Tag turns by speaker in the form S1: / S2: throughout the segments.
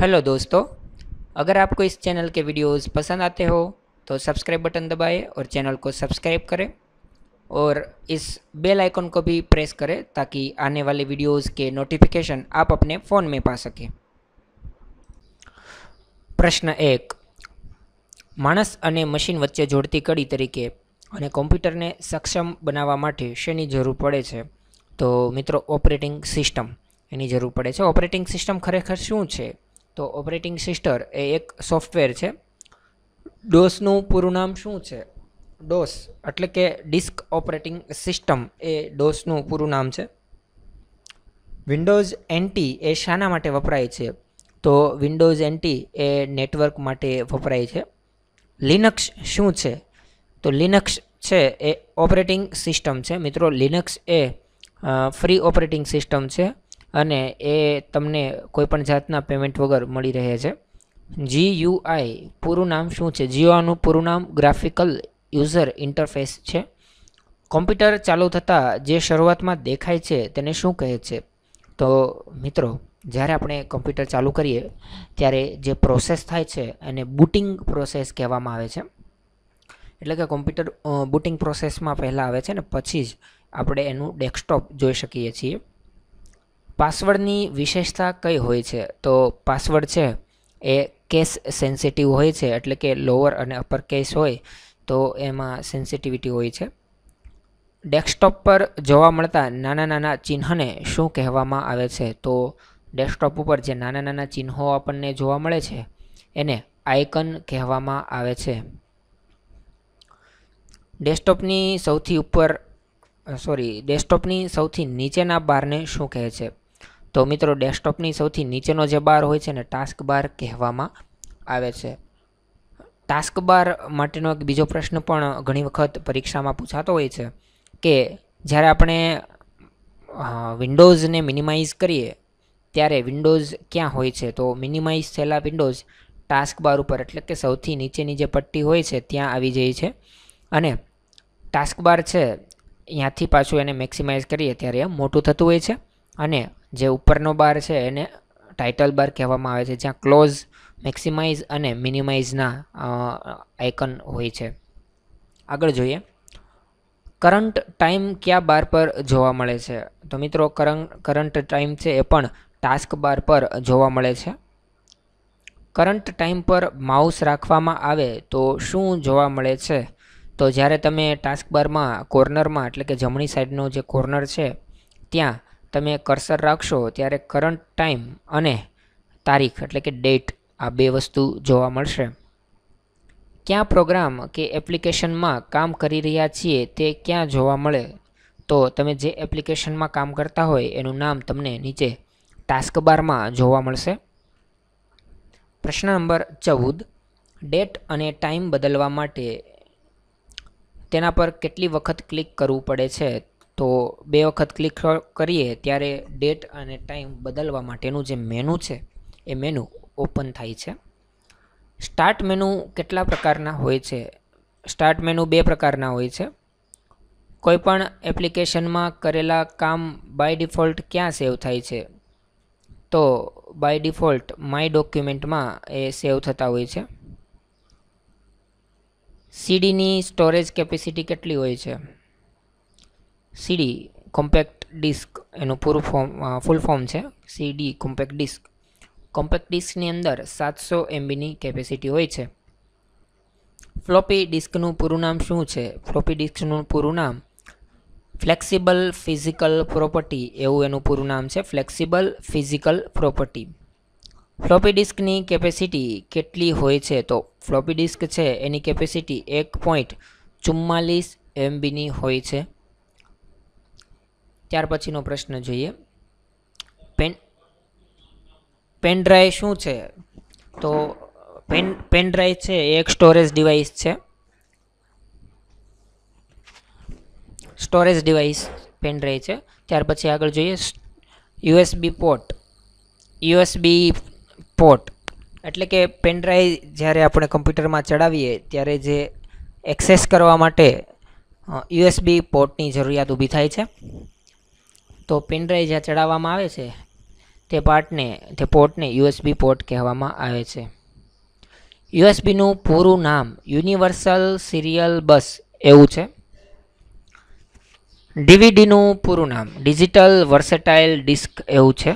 S1: hello दोस्तों अगर आपको इस चैनल के वीडियोस पसंद आते हो तो सब्सक्राइब बटन दबाएं और चैनल को सब्सक्राइब करें और इस बेल आइकन को भी प्रेस करें ताकि आने वाले वीडियोस के नोटिफिकेशन आप अपने फ़ोन में पा सकें प्रश्न एक मणस અને मशीन वच्चे जोड़ती कड़ी तरीके और कॉम्प्यूटर ने सक्षम बनावा શેની જરૂર પડે છે તો મિત્રો ઓપરેટિંગ સિસ્ટમ એની જરૂર પડે છે ઓપરેટિંગ સિસ્ટમ ખરેખર તો ઓપરેટિંગ સિસ્ટર એ એક સોફ્ટવેર છે ડોસનું પૂરું નામ શું છે ડોસ એટલે કે ડિસ્ક ઓપરેટિંગ સિસ્ટમ એ ડોસનું પૂરું નામ છે વિન્ડોઝ એન્ટી એ શાના માટે વપરાય છે તો વિન્ડોઝ એન્ટી એ નેટવર્ક માટે વપરાય છે લિનક્સ શું છે તો લિનક્સ છે એ ઓપરેટિંગ સિસ્ટમ છે મિત્રો લિનક્સ એ ફ્રી ઓપરેટિંગ સિસ્ટમ છે અને એ તમને કોઈપણ જાતના પેમેન્ટ વગર મળી રહે છે જી જીયુઆઈ પૂરું નામ શું છે જીઓનું પૂરું નામ ગ્રાફિકલ યુઝર ઇન્ટરફેસ છે કોમ્પ્યુટર ચાલુ થતાં જે શરૂઆતમાં દેખાય છે તેને શું કહે છે તો મિત્રો જ્યારે આપણે કોમ્પ્યુટર ચાલુ કરીએ ત્યારે જે પ્રોસેસ થાય છે એને બુટિંગ પ્રોસેસ કહેવામાં આવે છે એટલે કે કોમ્પ્યુટર બુટિંગ પ્રોસેસમાં પહેલાં આવે છે ને પછી જ આપણે એનું ડેસ્કટોપ જોઈ શકીએ છીએ પાસવર્ડની વિશેષતા કઈ હોય છે તો પાસવર્ડ છે એ કેસ સેન્સિટિવ હોય છે એટલે કે લોઅર અને અપર કેસ હોય તો એમાં સેન્સિટિવિટી હોય છે ડેસ્કટોપ પર જોવા મળતા નાના નાના ચિહ્નને શું કહેવામાં આવે છે તો ડેસ્કટોપ ઉપર જે નાના નાના ચિહ્નો આપણને જોવા મળે છે એને આઇકન કહેવામાં આવે છે ડેસ્કટોપની સૌથી ઉપર સોરી ડેસ્કટોપની સૌથી નીચેના બારને શું કહે છે તો મિત્રો ડેસ્કટોપની સૌથી નીચેનો જે બાર હોય છે ને ટાસ્ક બાર કહેવામાં આવે છે ટાસ્ક બાર માટેનો એક બીજો પ્રશ્ન પણ ઘણી વખત પરીક્ષામાં પૂછાતો હોય છે કે જ્યારે આપણે વિન્ડોઝને મિનિમાઇઝ કરીએ ત્યારે વિન્ડોઝ ક્યાં હોય છે તો મિનિમાઇઝ થયેલા વિન્ડોઝ ટાસ્ક બાર ઉપર એટલે કે સૌથી નીચેની જે પટ્ટી હોય છે ત્યાં આવી જાય છે અને ટાસ્ક બાર છે ત્યાંથી પાછું એને મેક્સિમાઇઝ કરીએ ત્યારે મોટું થતું હોય છે અને જે ઉપરનો બાર છે એને ટાઇટલ બાર કહેવામાં આવે છે જ્યાં ક્લોઝ મેક્સિમાઇઝ અને મિનિમાઇઝના આઇકન હોય છે આગળ જોઈએ કરંટ ટાઈમ કયા બાર પર જોવા મળે છે તો મિત્રો કરંટ કરંટ ટાઈમ છે એ પણ ટાસ્ક બાર પર જોવા મળે છે કરંટ ટાઈમ પર માઉસ રાખવામાં આવે તો શું જોવા મળે છે તો જ્યારે તમે ટાસ્ક બારમાં કોર્નરમાં એટલે કે જમણી સાઈડનો જે કોર્નર છે ત્યાં તમે કર્સર રાખશો ત્યારે કરંટ ટાઈમ અને તારીખ એટલે કે ડેટ આ બે વસ્તુ જોવા મળશે ક્યાં પ્રોગ્રામ કે એપ્લિકેશનમાં કામ કરી રહ્યા છીએ તે ક્યાં જોવા મળે તો તમે જે એપ્લિકેશનમાં કામ કરતા હોય એનું નામ તમને નીચે ટાસ્કબારમાં જોવા મળશે પ્રશ્ન નંબર ચૌદ ડેટ અને ટાઈમ બદલવા માટે તેના પર કેટલી વખત ક્લિક કરવું પડે છે તો બે વખત ક્લિક કરીએ ત્યારે ડેટ અને ટાઈમ બદલવા માટેનું જે મેનુ છે એ મેનુ ઓપન થાય છે સ્ટાર્ટ મેનુ કેટલા પ્રકારના હોય છે સ્ટાર્ટ મેનુ બે પ્રકારના હોય છે કોઈપણ એપ્લિકેશનમાં કરેલા કામ બાય ડિફોલ્ટ ક્યાં સેવ થાય છે તો બાય ડિફોલ્ટ માય ડોક્યુમેન્ટમાં એ સેવ થતા હોય છે સીડીની સ્ટોરેજ કેપેસિટી કેટલી હોય છે સીડી કોમ્પેક્ટ ડિસ્ક એનું પૂરું ફોર્મ ફૂલ ફોર્મ છે સીડી કોમ્પેક્ટ ડિસ્ક કોમ્પેક્ટ ડિસ્કની અંદર સાતસો એમબીની કેપેસિટી હોય છે ફ્લોપી ડિસ્કનું પૂરું નામ શું છે ફ્લોપી ડિસ્કનું પૂરું નામ ફ્લેક્સિબલ ફિઝિકલ પ્રોપર્ટી એવું એનું પૂરું નામ છે ફ્લેક્સિબલ ફિઝિકલ પ્રોપર્ટી ફ્લોપી ડિસ્કની કેપેસિટી કેટલી હોય છે તો ફ્લોપી ડિસ્ક છે એની કેપેસિટી એક પોઈન્ટ ચુમ્માલીસ એમબીની હોય છે ત્યાર પછીનો પ્રશ્ન જોઈએ પેન પેનડ્રાઈવ શું છે તો પેન પેનડ્રાઈવ છે એ એક સ્ટોરેજ ડિવાઇસ છે સ્ટોરેજ ડિવાઇસ પેનડ્રાઈવ છે ત્યાર પછી આગળ જોઈએ યુએસબી પોર્ટ યુએસબી પોર્ટ એટલે કે પેનડ્રાઈવ જ્યારે આપણે કમ્પ્યુટરમાં ચડાવીએ ત્યારે જે એક્સેસ કરવા માટે યુએસબી પોર્ટની જરૂરિયાત ઊભી થાય છે તો પિનડ્રાઈવ જ્યાં ચડાવવામાં આવે છે તે પાર્ટને તે પોર્ટને યુએસબી પોર્ટ કહેવામાં આવે છે યુએસબીનું પૂરું નામ યુનિવર્સલ સિરિયલ બસ એવું છે ડીવીડીનું પૂરું નામ ડિજિટલ વર્સેટાઇલ ડિસ્ક એવું છે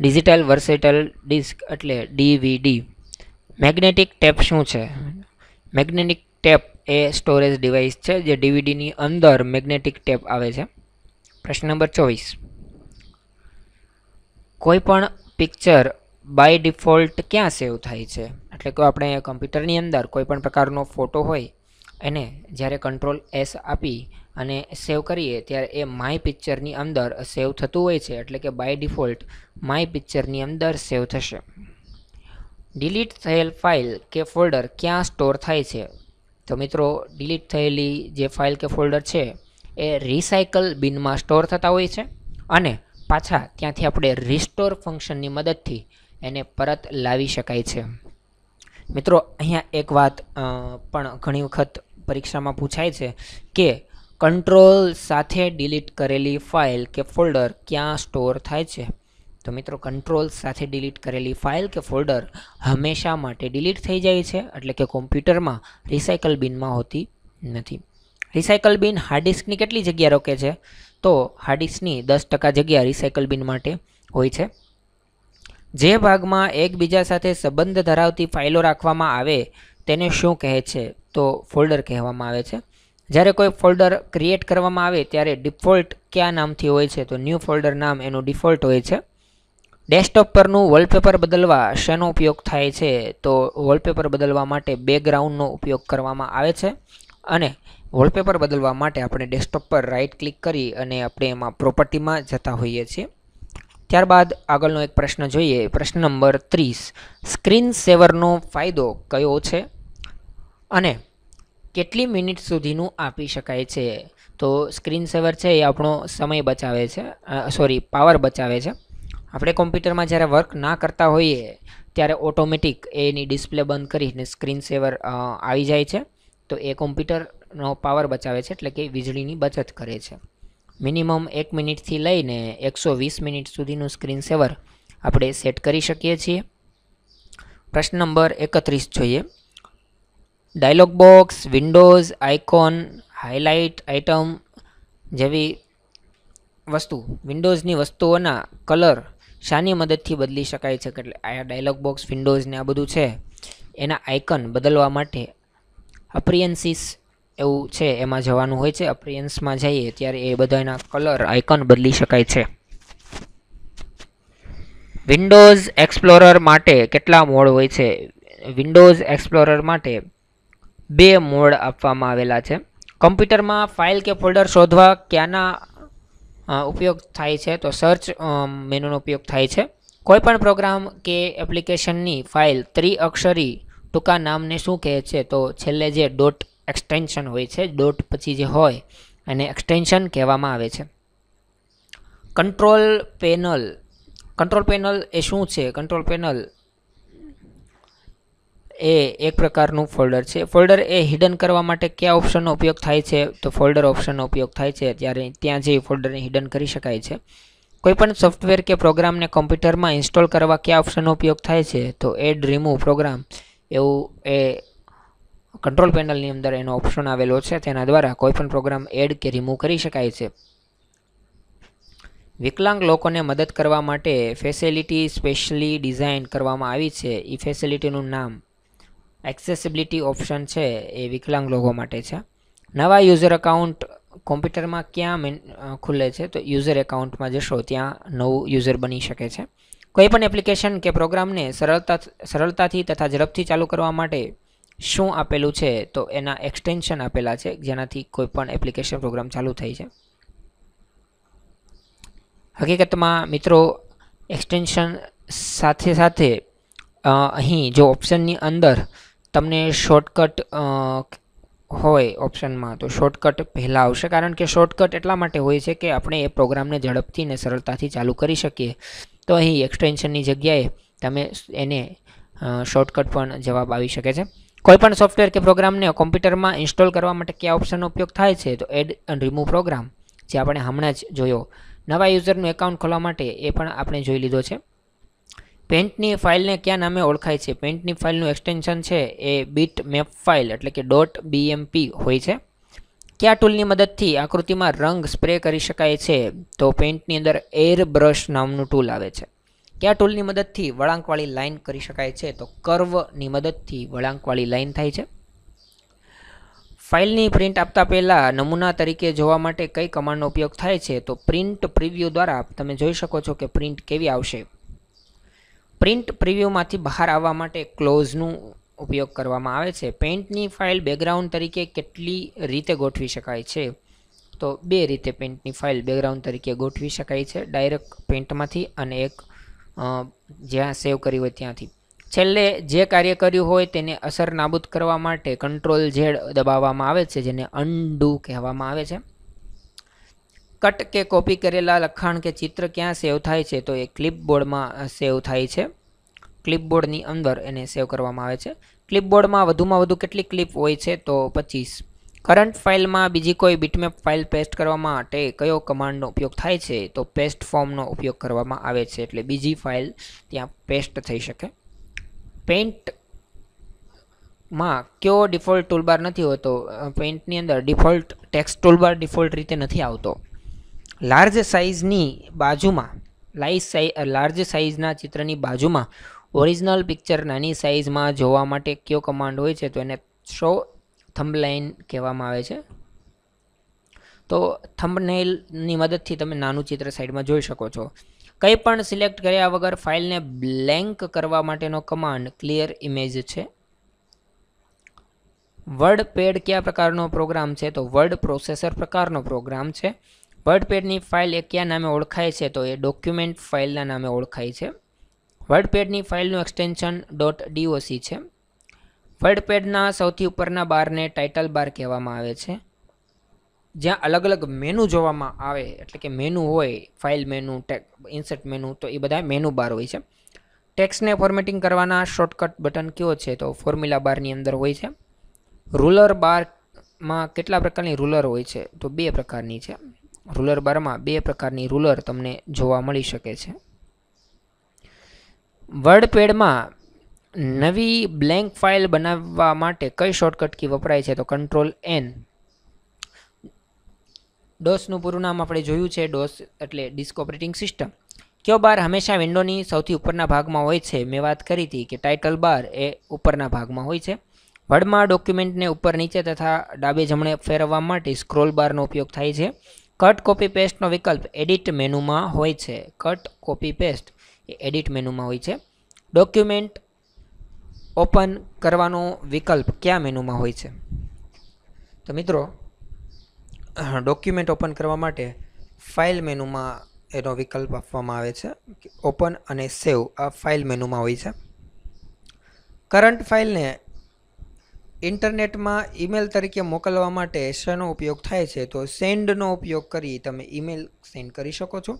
S1: ડિજિટલ વર્સેટાઇલ ડિસ્ક એટલે ડીવીડી મેગ્નેટિક ટેપ શું છે મેગ્નેટિક ટેપ એ સ્ટોરેજ ડિવાઇસ છે જે ડીવીડીની અંદર મેગ્નેટિક ટેપ આવે છે પ્રશ્ન નંબર ચોવીસ કોઈપણ પિક્ચર બાય ડિફોલ્ટ ક્યાં સેવ થાય છે એટલે કે આપણે કમ્પ્યુટરની અંદર કોઈપણ પ્રકારનો ફોટો હોય એને જ્યારે કંટ્રોલ એસ આપી અને સેવ કરીએ ત્યારે એ માય પિક્ચરની અંદર સેવ થતું હોય છે એટલે કે બાય ડિફોલ્ટ માય પિક્ચરની અંદર સેવ થશે ડિલીટ થયેલ ફાઇલ કે ફોલ્ડર ક્યાં સ્ટોર થાય છે તો મિત્રો ડિલીટ થયેલી જે ફાઇલ કે ફોલ્ડર છે એ રિસાયકલ બિનમાં સ્ટોર થતા હોય છે અને પાછા ત્યાંથી આપણે રિસ્ટોર ફંક્શનની મદદથી એને પરત લાવી શકાય છે મિત્રો અહીંયા એક વાત પણ ઘણી વખત પરીક્ષામાં પૂછાય છે કે કંટ્રોલ સાથે ડિલીટ કરેલી ફાઇલ કે ફોલ્ડર ક્યાં સ્ટોર થાય છે તો મિત્રો કંટ્રોલ સાથે ડિલીટ કરેલી ફાઇલ કે ફોલ્ડર હંમેશા માટે ડિલીટ થઈ જાય છે એટલે કે કોમ્પ્યુટરમાં રિસાયકલ બિનમાં હોતી નથી રિસાયકલ બિન હાર્ડ કેટલી જગ્યા રોકે છે તો હાર્ડ દસ ટકા જગ્યા રિસાયકલ બિન માટે હોય છે જે ભાગમાં એકબીજા સાથે સંબંધ ધરાવતી ફાઇલો રાખવામાં આવે તેને શું કહે છે તો ફોલ્ડર કહેવામાં આવે છે જ્યારે કોઈ ફોલ્ડર ક્રિએટ કરવામાં આવે ત્યારે ડિફોલ્ટ કયા નામથી હોય છે તો ન્યૂ ફોલ્ડર નામ એનું ડિફોલ્ટ હોય છે ડેસ્કટોપ પરનું વોલપેપર બદલવા શેનો ઉપયોગ થાય છે તો વોલપેપર બદલવા માટે બેકગ્રાઉન્ડનો ઉપયોગ કરવામાં આવે છે અને વોલપેપર બદલવા માટે આપણે ડેસ્કટોપ પર રાઇટ ક્લિક કરી અને આપણે એમાં પ્રોપર્ટીમાં જતા હોઈએ છીએ ત્યારબાદ આગળનો એક પ્રશ્ન જોઈએ પ્રશ્ન નંબર ત્રીસ સ્ક્રીન સેવરનો ફાયદો કયો છે અને કેટલી મિનિટ સુધીનું આપી શકાય છે તો સ્ક્રીન સેવર છે એ આપણો સમય બચાવે છે સોરી પાવર બચાવે છે આપણે કોમ્પ્યુટરમાં જ્યારે વર્ક ના કરતા હોઈએ ત્યારે ઓટોમેટિક એની ડિસ્પ્લે બંધ કરીને સ્ક્રીન સેવર આવી જાય છે તો એ કોમ્પ્યુટર નો પાવર બચાવે છે એટલે કે વીજળીની બચત કરે છે મિનિમમ એક મિનિટથી લઈને એકસો વીસ મિનિટ સુધીનું સ્ક્રીન સેવર આપણે સેટ કરી શકીએ છીએ પ્રશ્ન નંબર એકત્રીસ જોઈએ dialog box windows icon highlight item જેવી વસ્તુ વિન્ડોઝની વસ્તુઓના કલર શાની મદદથી બદલી શકાય છે એટલે આ ડાયલોગ બોક્સ વિન્ડોઝ ને આ બધું છે એના આઇકન બદલવા માટે અપ્રિયન્સીસ એવું છે એમાં જવાનું હોય છે અપ્રિયન્સમાં જઈએ ત્યારે એ બધાના કલર આઇકન બદલી શકાય છે વિન્ડોઝ એક્સપ્લોરર માટે કેટલા મોડ હોય છે વિન્ડોઝ એક્સપ્લોરર માટે બે મોડ આપવામાં આવેલા છે કમ્પ્યુટરમાં ફાઇલ કે ફોલ્ડર શોધવા ક્યાંના ઉપયોગ થાય છે તો સર્ચ મેનુનો ઉપયોગ થાય છે કોઈપણ પ્રોગ્રામ કે એપ્લિકેશનની ફાઇલ ત્રિઅક્ષરી ટૂંકા નામને શું કહે છે તો છેલ્લે જે ડોટ એક્સટેન્શન હોય છે ડોટ પછી જે હોય એને એક્સટેન્શન કહેવામાં આવે છે કંટ્રોલ પેનલ કંટ્રોલ પેનલ એ શું છે કંટ્રોલ પેનલ એ એક પ્રકારનું ફોલ્ડર છે ફોલ્ડર એ હિડન કરવા માટે કયા ઓપ્શનનો ઉપયોગ થાય છે તો ફોલ્ડર ઓપ્શનનો ઉપયોગ થાય છે ત્યારે ત્યાં જઈ ફોલ્ડરને હિડન કરી શકાય છે કોઈપણ સોફ્ટવેર કે પ્રોગ્રામને કોમ્પ્યુટરમાં ઇન્સ્ટોલ કરવા કયા ઓપ્શનનો ઉપયોગ થાય છે તો એડ રિમૂવ પ્રોગ્રામ એવું એ કંટ્રોલ પેનલની અંદર એનો ઓપ્શન આવેલો છે તેના દ્વારા કોઈપણ પ્રોગ્રામ એડ કે રિમૂવ કરી શકાય છે વિકલાંગ લોકોને મદદ કરવા માટે ફેસિલિટી સ્પેશિયલી ડિઝાઇન કરવામાં આવી છે એ ફેસિલિટીનું નામ એક્સેસિબિલિટી ઓપ્શન છે એ વિકલાંગ લોકો માટે છે નવા યુઝર એકાઉન્ટ કોમ્પ્યુટરમાં ક્યાં ખુલે છે તો યુઝર એકાઉન્ટમાં જશો ત્યાં નવું યુઝર બની શકે છે કોઈપણ એપ્લિકેશન કે પ્રોગ્રામને સરળતા સરળતાથી તથા ઝડપથી ચાલુ કરવા માટે શું આપેલું છે તો એના એક્સટેન્શન આપેલા છે જેનાથી કોઈપણ એપ્લિકેશન પ્રોગ્રામ ચાલુ થઈ છે હકીકતમાં મિત્રો એક્સટેન્શન સાથે સાથે અહીં જો ઓપ્શનની અંદર તમને શોર્ટકટ હોય ઓપ્શનમાં તો શોર્ટકટ પહેલાં આવશે કારણ કે શોર્ટકટ એટલા માટે હોય છે કે આપણે એ પ્રોગ્રામને ઝડપથી ને સરળતાથી ચાલુ કરી શકીએ તો અહીં એક્સટેન્શનની જગ્યાએ તમે એને શોર્ટકટ પણ જવાબ આવી શકે છે કોઈપણ સોફ્ટવેર કે પ્રોગ્રામને કોમ્પ્યુટરમાં ઇન્સ્ટોલ કરવા માટે કયા ઓપ્શનનો ઉપયોગ થાય છે તો એડ એન્ડ રિમૂવ પ્રોગ્રામ જે આપણે હમણાં જ જોયો નવા યુઝરનું એકાઉન્ટ ખોલવા માટે એ પણ આપણે જોઈ લીધો છે પેન્ટની ફાઇલને કયા નામે ઓળખાય છે પેન્ટની ફાઇલનું એક્સટેન્શન છે એ બીટ મેપ ફાઇલ એટલે કે ડોટ બીએમપી હોય છે કયા ટૂલની મદદથી આકૃતિમાં રંગ સ્પ્રે કરી શકાય છે તો પેન્ટની અંદર એર બ્રશ નામનું ટૂલ આવે છે કયા ટૂલની મદદથી વળાંકવાળી લાઇન કરી શકાય છે તો કર્વની મદદથી વળાંકવાળી લાઇન થાય છે ફાઇલની પ્રિન્ટ આપતા પહેલાં નમૂના તરીકે જોવા માટે કઈ કમાન્ડનો ઉપયોગ થાય છે તો પ્રિન્ટ પ્રિવ્યૂ દ્વારા તમે જોઈ શકો છો કે પ્રિન્ટ કેવી આવશે પ્રિન્ટ પ્રિવ્યૂમાંથી બહાર આવવા માટે ક્લોઝનું ઉપયોગ કરવામાં આવે છે પેઇન્ટની ફાઇલ બેકગ્રાઉન્ડ તરીકે કેટલી રીતે ગોઠવી શકાય છે તો બે રીતે પેઇન્ટની ફાઇલ બેકગ્રાઉન્ડ તરીકે ગોઠવી શકાય છે ડાયરેક્ટ પેઇન્ટમાંથી અને એક જ્યાં સેવ કરી હોય ત્યાંથી છેલ્લે જે કાર્ય કર્યું હોય તેને અસર નાબૂદ કરવા માટે કંટ્રોલ ઝેડ દબાવવામાં આવે છે જેને અનડુ કહેવામાં આવે છે કટ કે કોપી કરેલા લખાણ કે ચિત્ર ક્યાં સેવ થાય છે તો એ ક્લિપબોર્ડમાં સેવ થાય છે ક્લિપબોર્ડની અંદર એને સેવ કરવામાં આવે છે ક્લિપબોર્ડમાં વધુમાં વધુ કેટલી ક્લિપ હોય છે તો પચીસ કરંટ ફાઇલમાં બીજી કોઈ બીટમેપ ફાઇલ પેસ્ટ કરવા માટે કયો કમાન્ડનો ઉપયોગ થાય છે તો પેસ્ટ ફોર્મનો ઉપયોગ કરવામાં આવે છે એટલે બીજી ફાઇલ ત્યાં પેસ્ટ થઈ શકે પેઇન્ટમાં કયો ડિફોલ્ટ ટૂલબાર નથી હોતો પેઇન્ટની અંદર ડિફોલ્ટ ટેક્સ ટૂલબાર ડિફોલ્ટ રીતે નથી આવતો લાર્જ સાઇઝની બાજુમાં લાઈ સાઇઝ લાર્જ સાઇઝના ચિત્રની બાજુમાં ઓરિજિનલ પિક્ચર નાની સાઇઝમાં જોવા માટે કયો કમાન્ડ હોય છે તો એને શો થંબલાઇન કહેવામાં આવે છે તો થંબનેલની મદદથી તમે નાનું ચિત્ર સાઈડમાં જોઈ શકો છો કંઈ પણ સિલેક્ટ કર્યા વગર ફાઇલને બ્લેન્ક કરવા માટેનો કમાન્ડ ક્લિયર ઇમેજ છે વર્ડ પેડ કયા પ્રકારનો પ્રોગ્રામ છે તો વર્ડ પ્રોસેસર પ્રકારનો પ્રોગ્રામ છે વર્ડ પેડની ફાઇલ એ કયા નામે ઓળખાય છે તો એ ડોક્યુમેન્ટ ફાઇલના નામે ઓળખાય છે વર્ડ પેડની ફાઇલનું એક્સટેન્શન ડોટ ડીઓસી છે વર્ડ પેડના સૌથી ઉપરના બારને ટાઇટલ બાર કહેવામાં આવે છે જ્યાં અલગ અલગ મેનુ જોવામાં આવે એટલે કે મેનુ હોય ફાઇલ મેનુ ટેક ઇન્સર્ટ મેનુ તો એ બધા મેનુ બાર હોય છે ટેક્સને ફોર્મેટિંગ કરવાના શોર્ટકટ બટન કયો છે તો ફોર્મ્યુલા બારની અંદર હોય છે રૂલર બારમાં કેટલા પ્રકારની રૂલર હોય છે તો બે પ્રકારની છે રૂલર બારમાં બે પ્રકારની રૂલર તમને જોવા મળી શકે છે વર્ડ પેડમાં નવી બ્લેન્ક ફાઇલ બનાવવા માટે કઈ શોર્ટકટ કી વપરાય છે તો કંટ્રોલ એન ડોસનું પૂરું નામ આપણે જોયું છે ડોસ એટલે ડિસ્ક ઓપરેટિંગ સિસ્ટમ કયો બાર હંમેશા વિન્ડોની સૌથી ઉપરના ભાગમાં હોય છે મેં વાત કરી હતી કે ટાઇટલ બાર એ ઉપરના ભાગમાં હોય છે વડમાં ડોક્યુમેન્ટને ઉપર નીચે તથા ડાબે જમણે ફેરવવા માટે સ્ક્રોલ બારનો ઉપયોગ થાય છે કટ કોપી પેસ્ટનો વિકલ્પ એડિટ મેનુમાં હોય છે કટ કોપી પેસ્ટ એ એડિટ મેનુમાં હોય છે ડોક્યુમેન્ટ ઓપન કરવાનો વિકલ્પ કયા મેનુમાં હોય છે તો મિત્રો ડોક્યુમેન્ટ ઓપન કરવા માટે ફાઇલ મેનુમાં એનો વિકલ્પ આપવામાં આવે છે ઓપન અને સેવ આ ફાઇલ મેનુમાં હોય છે કરંટ ફાઇલને ઇન્ટરનેટમાં ઈમેલ તરીકે મોકલવા માટે શેનો ઉપયોગ થાય છે તો સેન્ડનો ઉપયોગ કરી તમે ઈમેલ સેન્ડ કરી શકો છો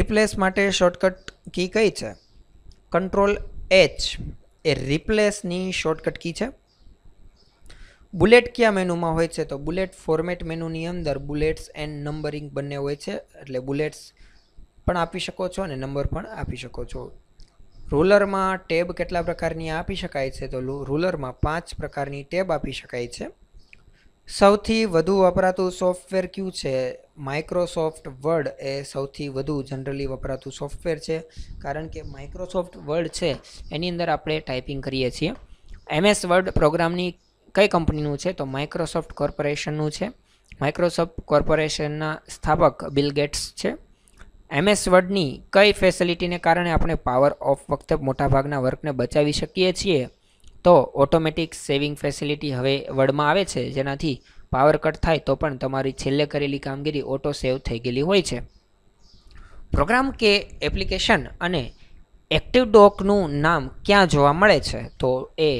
S1: રિપ્લેસ માટે શોર્ટકટ કી કઈ છે કંટ્રોલ એચ એ રિપ્લેસની શોર્ટકટ કી છે બુલેટ કયા મેનુમાં હોય છે તો બુલેટ ફોર્મેટ મેનુની અંદર બુલેટ્સ એન્ડ નંબરિંગ બંને હોય છે એટલે બુલેટ્સ પણ આપી શકો છો અને નંબર પણ આપી શકો છો રૂલરમાં ટેબ કેટલા પ્રકારની આપી શકાય છે તો રૂલરમાં પાંચ પ્રકારની ટેબ આપી શકાય છે સૌથી વધુ વપરાતું સોફ્ટવેર કયું છે માઇક્રોસોફ્ટ વર્ડ એ સૌથી વધુ જનરલી વપરાતું સોફ્ટવેર છે કારણ કે માઇક્રોસોફ્ટ વર્ડ છે એની અંદર આપણે ટાઈપિંગ કરીએ છીએ એમએસ વર્ડ પ્રોગ્રામની કઈ કંપનીનું છે તો માઇક્રોસોફ્ટ કોર્પોરેશનનું છે માઇક્રોસોફ્ટ કોર્પોરેશનના સ્થાપક બિલ ગેટ્સ છે એમએસ વર્ડની કઈ ફેસિલિટીને કારણે આપણે પાવર ઓફ વખતે મોટાભાગના વર્કને બચાવી શકીએ છીએ તો ઓટોમેટિક સેવિંગ ફેસિલિટી હવે વર્ડમાં આવે છે જેનાથી પાવર કટ થાય તો પણ તમારી છેલ્લે કરેલી કામગીરી ઓટો સેવ થઈ ગયેલી હોય છે પ્રોગ્રામ કે એપ્લિકેશન અને એક્ટિવ ડોકનું નામ ક્યાં જોવા મળે છે તો એ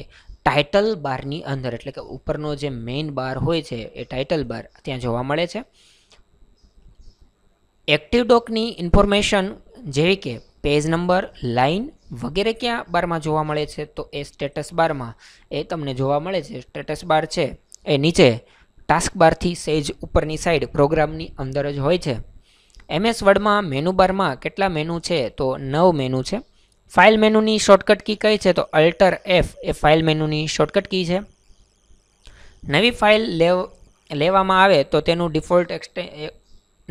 S1: ટાઇટલ બારની અંદર એટલે કે ઉપરનો જે મેઇન બાર હોય છે એ ટાઇટલ બાર ત્યાં જોવા મળે છે એક્ટિવ ડોકની ઇન્ફોર્મેશન જેવી કે પેજ નંબર લાઇન વગેરે ક્યાં બારમાં જોવા મળે છે તો એ સ્ટેટસ બારમાં એ તમને જોવા મળે છે સ્ટેટસ બાર છે એ નીચે ટાસ્કબારથી સેજ ઉપરની સાઈડ પ્રોગ્રામની અંદર જ હોય છે એમએસ વર્ડમાં મેનુ બારમાં કેટલા મેનુ છે તો નવ મેનુ છે ફાઇલ મેનુની શોર્ટકટ કી કઈ છે તો અલ્ટર એફ એ ફાઇલ મેનુની શોર્ટકટ કી છે નવી ફાઇલ લેવ લેવામાં આવે તો તેનું ડિફોલ્ટ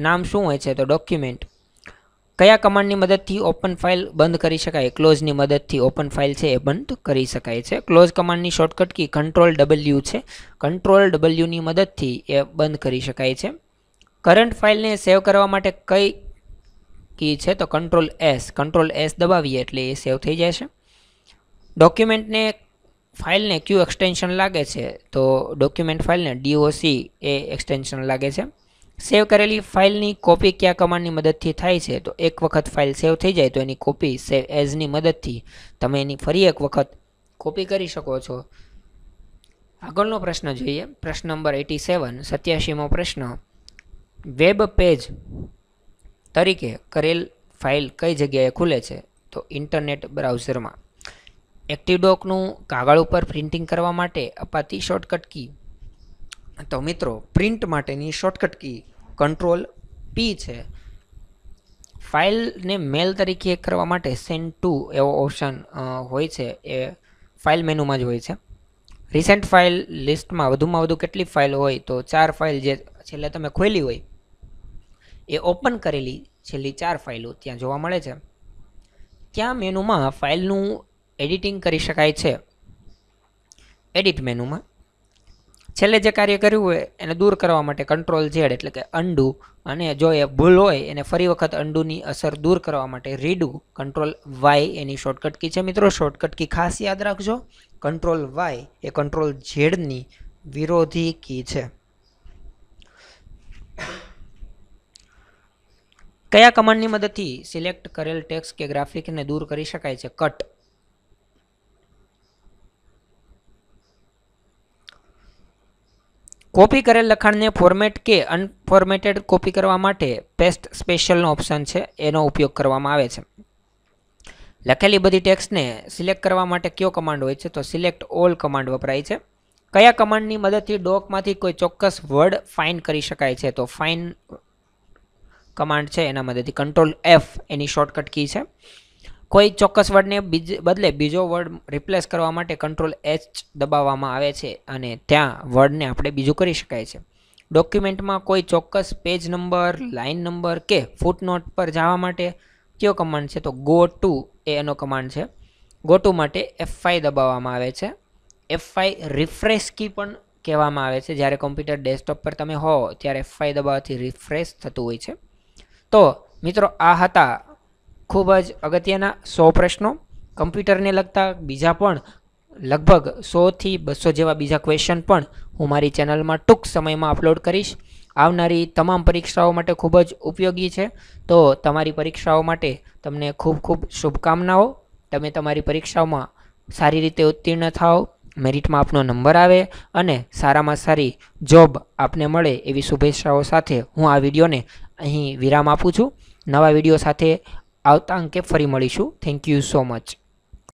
S1: નામ શું હોય છે તો ડોક્યુમેન્ટ કયા કમાન્ડની મદદથી ઓપન ફાઇલ બંધ કરી શકાય ક્લોઝની મદદથી ઓપન ફાઇલ છે એ બંધ કરી શકાય છે ક્લોઝ કમાન્ડની શોર્ટકટ કી કંટ્રોલ ડબલ્યુ છે કંટ્રોલ ડબલ્યુની મદદથી એ બંધ કરી શકાય છે કરંટ ફાઇલને સેવ કરવા માટે કઈ કી છે તો કંટ્રોલ એસ કંટ્રોલ એસ દબાવીએ એટલે એ સેવ થઈ જાય છે ડોક્યુમેન્ટને ફાઇલને ક્યુ એક્સટેન્શન લાગે છે તો ડોક્યુમેન્ટ ફાઇલને ડીઓસી એ એક્સટેન્શન લાગે છે સેવ કરેલી ફાઇલની કોપી કયા કમાન્ડની મદદથી થાય છે તો એક વખત ફાઇલ સેવ થઈ જાય તો એની કોપી સેવ એઝની મદદથી તમે એની ફરી એક વખત કોપી કરી શકો છો આગળનો પ્રશ્ન જોઈએ પ્રશ્ન નંબર એટી સેવન સત્યાસીમો પ્રશ્ન વેબ પેજ તરીકે કરેલ ફાઇલ કઈ જગ્યાએ ખુલે છે તો ઇન્ટરનેટ બ્રાઉઝરમાં એક્ટિવ ડોકનું કાગળ ઉપર પ્રિન્ટિંગ કરવા માટે અપાતી શોર્ટકટ કી તો મિત્રો પ્રિન્ટ માટેની શોર્ટકટ કી કંટ્રોલ પી છે ફાઇલને મેલ તરીકે કરવા માટે સેન્ડ ટુ એવો ઓપ્શન હોય છે એ ફાઇલ મેનુમાં જ હોય છે રિસેન્ટ ફાઇલ લિસ્ટમાં વધુમાં વધુ કેટલી ફાઇલ હોય તો ચાર ફાઇલ જે છેલ્લે તમે ખોલી હોય એ ઓપન કરેલી છેલ્લી ચાર ફાઇલો ત્યાં જોવા મળે છે ત્યાં મેનુમાં ફાઇલનું એડિટિંગ કરી શકાય છે એડિટ મેનુમાં છેલ્લે જે કાર્ય કર્યું હોય એને દૂર કરવા માટે કંટ્રોલ ઝેડ એટલે કે અંડુ અને જો એ ભૂલ હોય એને ફરી વખત અંડુની અસર દૂર કરવા માટે રીડુ કંટ્રોલ વાય એની શોર્ટકટ કી છે મિત્રો શોર્ટકટ કી ખાસ યાદ રાખજો કંટ્રોલ વાય એ કંટ્રોલ ઝેડની વિરોધી કી છે કયા કમાન્ડની મદદથી સિલેક્ટ કરેલ ટેક્સ કે ગ્રાફિકને દૂર કરી શકાય છે કટ કોપી કરેલ લખાણને ફોર્મેટ કે અનફોર્મેટેડ કોપી કરવા માટે પેસ્ટ સ્પેશિયલનો ઓપ્શન છે એનો ઉપયોગ કરવામાં આવે છે લખેલી બધી ટેક્સ્ટને સિલેક્ટ કરવા માટે કયો કમાન્ડ હોય છે તો સિલેક્ટ ઓલ કમાન્ડ વપરાય છે કયા કમાન્ડની મદદથી ડોકમાંથી કોઈ ચોક્કસ વર્ડ ફાઇન કરી શકાય છે તો ફાઇન કમાન્ડ છે એના મદદથી કંટ્રોલ એફ એની શોર્ટકટ કી છે કોઈ ચોક્કસ વર્ડને બીજ બદલે બીજો વર્ડ રિપ્લેસ કરવા માટે કંટ્રોલ એચ દબાવવામાં આવે છે અને ત્યાં વર્ડને આપણે બીજું કરી શકાય છે ડોક્યુમેન્ટમાં કોઈ ચોક્કસ પેજ નંબર લાઇન નંબર કે ફૂટનોટ પર જવા માટે કયો કમાન્ડ છે તો ગો ટુ એ એનો કમાન્ડ છે ગો ટુ માટે એફ દબાવવામાં આવે છે એફ રિફ્રેશ કી પણ કહેવામાં આવે છે જ્યારે કોમ્પ્યુટર ડેસ્કટોપ પર તમે હો ત્યારે એફ દબાવવાથી રિફ્રેશ થતું હોય છે તો મિત્રો આ હતા ખૂબ જ અગત્યના સો પ્રશ્નો કમ્પ્યુટરને લગતા બીજા પણ લગભગ સોથી બસો જેવા બીજા ક્વેશ્ચન પણ હું મારી ચેનલમાં ટૂંક સમયમાં અપલોડ કરીશ આવનારી તમામ પરીક્ષાઓ માટે ખૂબ જ ઉપયોગી છે તો તમારી પરીક્ષાઓ માટે તમને ખૂબ ખૂબ શુભકામનાઓ તમે તમારી પરીક્ષાઓમાં સારી રીતે ઉત્તીર્ણ થાઓ મેરિટમાં આપનો નંબર આવે અને સારામાં સારી જોબ આપને મળે એવી શુભેચ્છાઓ સાથે હું આ વિડીયોને અહીં વિરામ આપું છું નવા વિડીયો સાથે આવતા અંકે ફરી મળીશું થેન્ક યુ સો મચ